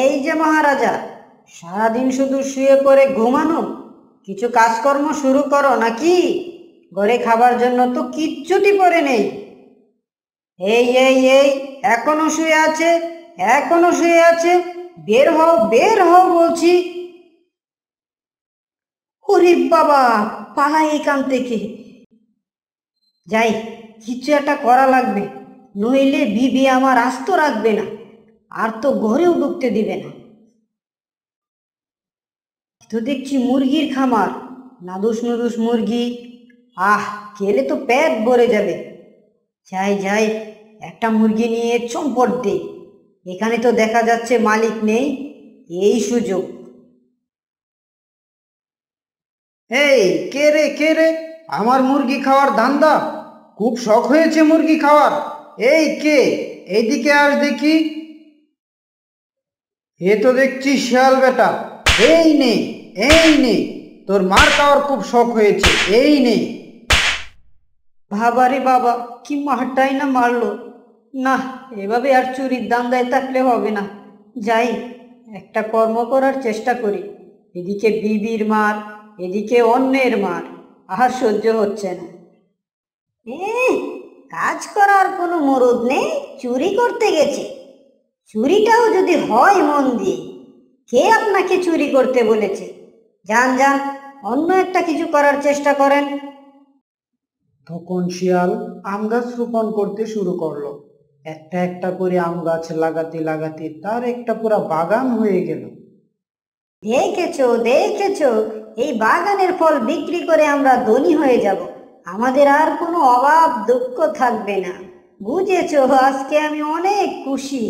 এই যে মহারাজা সারাদিন শুধু শুয়ে পড়ে ঘুমানো কিছু কাজকর্ম শুরু করো নাকি ঘরে খাবার জন্য তো কিচ্ছুটি পরে নেই এই এই এই এখনো শুয়ে আছে এখনো শুয়ে আছে বের হও বের হও বলছি ওরে বাবা পালাই এখান থেকে যাই কিছু একটা করা লাগবে নইলে বিবি আমার আস্ত রাখবে না আর তো ঘরেও ঢুকতে দিবে না তো দেখছি মুরগির খামার নাদুস নুদুস মুরগি আহ খেলে তো প্যাক ভরে যাবে যাই যাই একটা মুরগি নিয়ে চম্পট দে এখানে তো দেখা যাচ্ছে মালিক নেই এই সুযোগ এই কে রে কে রে আমার মুরগি খাওয়ার ধান্দা খুব শখ হয়েছে মুরগি খাওয়ার এই কে এইদিকে আস দেখি এ তো দেখছি শিয়াল বেটা এই নে এই নে তোর মার খাওয়ার খুব শখ হয়েছে এই নে ভাবারে বাবা কি মারটাই না মারলো না এভাবে আর চুরির দান্দায় থাকলে হবে না যাই একটা কর্ম করার চেষ্টা করি এদিকে বিবির মার এদিকে অন্যের মার আহার সহ্য হচ্ছে না কাজ করার কোনো মরদ নেই চুরি করতে গেছে চুরিটাও যদি হয় মন দিয়ে কে আপনাকে চুরি করতে বলেছে যান যান অন্য একটা কিছু করার চেষ্টা করেন তখন শিয়াল আম গাছ রোপণ করতে শুরু করলো একটা একটা করে আম গাছ লাগাতে লাগাতে তার একটা পুরা বাগান হয়ে গেল দেখেছ দেখেছো এই বাগানের ফল বিক্রি করে আমরা ধনী হয়ে যাব আমাদের আর কোনো অভাব দুঃখ থাকবে না বুঝেছো আজকে আমি অনেক খুশি